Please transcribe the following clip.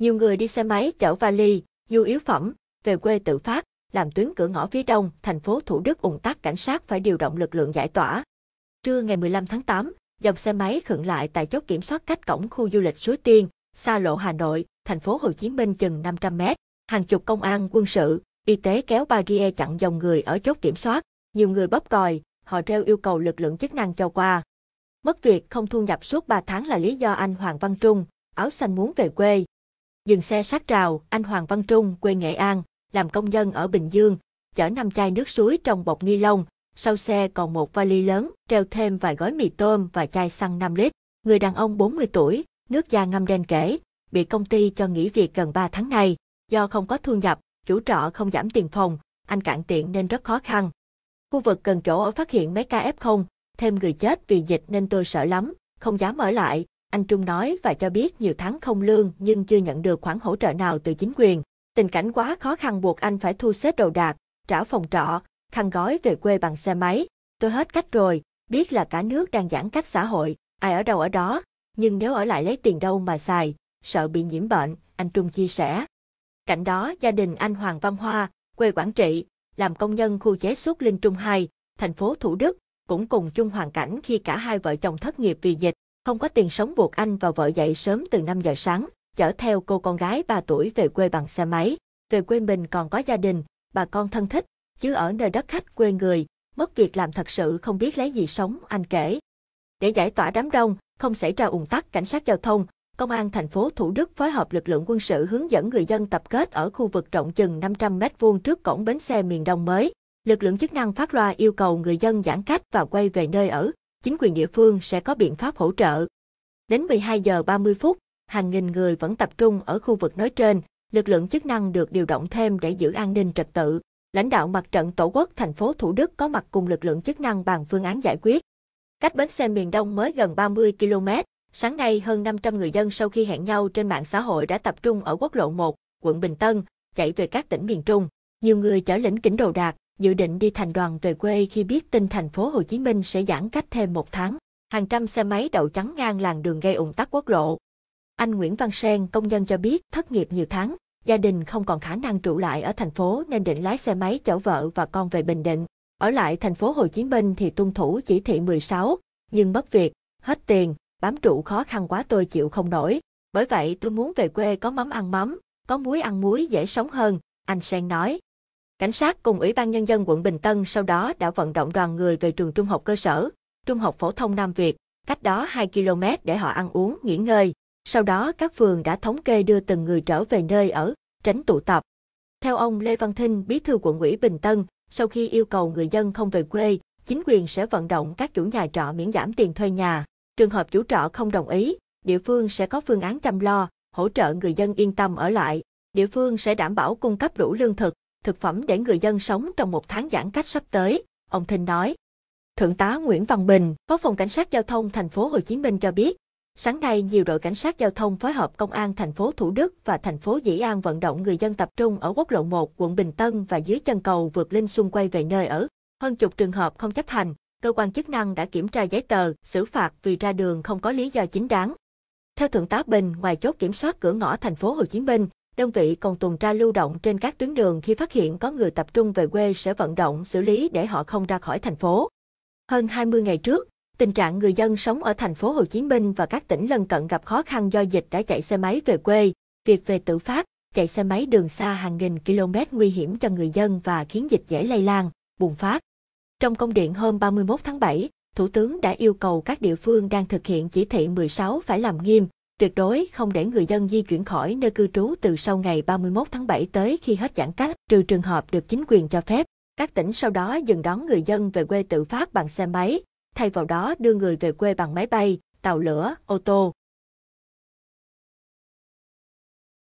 Nhiều người đi xe máy chở vali, nhu yếu phẩm, về quê tự phát, làm tuyến cửa ngõ phía đông, thành phố Thủ Đức ùn tắc cảnh sát phải điều động lực lượng giải tỏa. Trưa ngày 15 tháng 8, dòng xe máy khựng lại tại chốt kiểm soát cách cổng khu du lịch Suối Tiên, xa lộ Hà Nội, thành phố Hồ Chí Minh chừng 500 m Hàng chục công an, quân sự, y tế kéo barrier chặn dòng người ở chốt kiểm soát. Nhiều người bóp còi, họ treo yêu cầu lực lượng chức năng cho qua. Mất việc không thu nhập suốt 3 tháng là lý do anh Hoàng Văn Trung, áo xanh muốn về quê, Dừng xe sát rào, anh Hoàng Văn Trung, quê Nghệ An, làm công nhân ở Bình Dương, chở năm chai nước suối trong bọc ni lông, sau xe còn một vali lớn, treo thêm vài gói mì tôm và chai xăng 5 lít. Người đàn ông 40 tuổi, nước da ngâm đen kể, bị công ty cho nghỉ việc gần 3 tháng nay. Do không có thu nhập, chủ trọ không giảm tiền phòng, anh cạn tiện nên rất khó khăn. Khu vực gần chỗ ở phát hiện mấy ca F0, thêm người chết vì dịch nên tôi sợ lắm, không dám ở lại, anh Trung nói và cho biết nhiều tháng không lương nhưng chưa nhận được khoản hỗ trợ nào từ chính quyền. Tình cảnh quá khó khăn buộc anh phải thu xếp đồ đạc, trả phòng trọ, khăn gói về quê bằng xe máy. Tôi hết cách rồi, biết là cả nước đang giãn cách xã hội, ai ở đâu ở đó, nhưng nếu ở lại lấy tiền đâu mà xài, sợ bị nhiễm bệnh, anh Trung chia sẻ. Cạnh đó, gia đình anh Hoàng Văn Hoa, quê Quảng Trị, làm công nhân khu chế xuất Linh Trung 2, thành phố Thủ Đức, cũng cùng chung hoàn cảnh khi cả hai vợ chồng thất nghiệp vì dịch. Không có tiền sống buộc anh và vợ dậy sớm từ 5 giờ sáng, chở theo cô con gái 3 tuổi về quê bằng xe máy. Về quê mình còn có gia đình, bà con thân thích, chứ ở nơi đất khách quê người, mất việc làm thật sự không biết lấy gì sống, anh kể. Để giải tỏa đám đông, không xảy ra ủng tắc cảnh sát giao thông, Công an thành phố Thủ Đức phối hợp lực lượng quân sự hướng dẫn người dân tập kết ở khu vực rộng chừng 500 m2 trước cổng bến xe miền Đông mới. Lực lượng chức năng phát loa yêu cầu người dân giãn cách và quay về nơi ở, chính quyền địa phương sẽ có biện pháp hỗ trợ. Đến 12 giờ 30 phút, hàng nghìn người vẫn tập trung ở khu vực nói trên, lực lượng chức năng được điều động thêm để giữ an ninh trật tự. Lãnh đạo mặt trận Tổ quốc thành phố Thủ Đức có mặt cùng lực lượng chức năng bàn phương án giải quyết. Cách bến xe miền Đông mới gần 30 km, sáng nay hơn 500 người dân sau khi hẹn nhau trên mạng xã hội đã tập trung ở quốc lộ 1, quận Bình Tân, chạy về các tỉnh miền Trung. Nhiều người chở lĩnh kính đồ đạc, dự định đi thành đoàn về quê khi biết tin thành phố Hồ Chí Minh sẽ giãn cách thêm một tháng. Hàng trăm xe máy đậu chắn ngang làng đường gây ủng tắc quốc lộ. Anh Nguyễn Văn Sen, công nhân cho biết thất nghiệp nhiều tháng, gia đình không còn khả năng trụ lại ở thành phố nên định lái xe máy chở vợ và con về Bình Định. Ở lại thành phố Hồ Chí Minh thì tuân thủ chỉ thị 16, nhưng mất việc, hết tiền, bám trụ khó khăn quá tôi chịu không nổi. Bởi vậy tôi muốn về quê có mắm ăn mắm, có muối ăn muối dễ sống hơn, anh Sen nói. Cảnh sát cùng Ủy ban Nhân dân quận Bình Tân sau đó đã vận động đoàn người về trường trung học cơ sở, trung học phổ thông Nam Việt, cách đó 2 km để họ ăn uống, nghỉ ngơi. Sau đó các phường đã thống kê đưa từng người trở về nơi ở, tránh tụ tập. Theo ông Lê Văn Thinh, bí thư quận ủy Bình Tân, sau khi yêu cầu người dân không về quê, chính quyền sẽ vận động các chủ nhà trọ miễn giảm tiền thuê nhà. Trường hợp chủ trọ không đồng ý, địa phương sẽ có phương án chăm lo, hỗ trợ người dân yên tâm ở lại. Địa phương sẽ đảm bảo cung cấp đủ lương thực, thực phẩm để người dân sống trong một tháng giãn cách sắp tới, ông Thinh nói. Thượng tá Nguyễn Văn Bình, Phó phòng Cảnh sát Giao thông thành phố Hồ Chí Minh cho biết, sáng nay nhiều đội cảnh sát giao thông phối hợp công an thành phố Thủ Đức và thành phố Dĩ An vận động người dân tập trung ở quốc lộ 1, quận Bình Tân và dưới chân cầu vượt linh xung quay về nơi ở. Hơn chục trường hợp không chấp hành, cơ quan chức năng đã kiểm tra giấy tờ, xử phạt vì ra đường không có lý do chính đáng. Theo Thượng tá Bình, ngoài chốt kiểm soát cửa ngõ thành phố Hồ Chí Minh, đơn vị còn tuần tra lưu động trên các tuyến đường khi phát hiện có người tập trung về quê sẽ vận động xử lý để họ không ra khỏi thành phố. Hơn 20 ngày trước, tình trạng người dân sống ở thành phố Hồ Chí Minh và các tỉnh lân cận gặp khó khăn do dịch đã chạy xe máy về quê, việc về tự phát, chạy xe máy đường xa hàng nghìn km nguy hiểm cho người dân và khiến dịch dễ lây lan, bùng phát. Trong công điện hôm 31 tháng 7, Thủ tướng đã yêu cầu các địa phương đang thực hiện chỉ thị 16 phải làm nghiêm, tuyệt đối không để người dân di chuyển khỏi nơi cư trú từ sau ngày 31 tháng 7 tới khi hết giãn cách, trừ trường hợp được chính quyền cho phép. Các tỉnh sau đó dừng đón người dân về quê tự phát bằng xe máy, thay vào đó đưa người về quê bằng máy bay, tàu lửa, ô tô.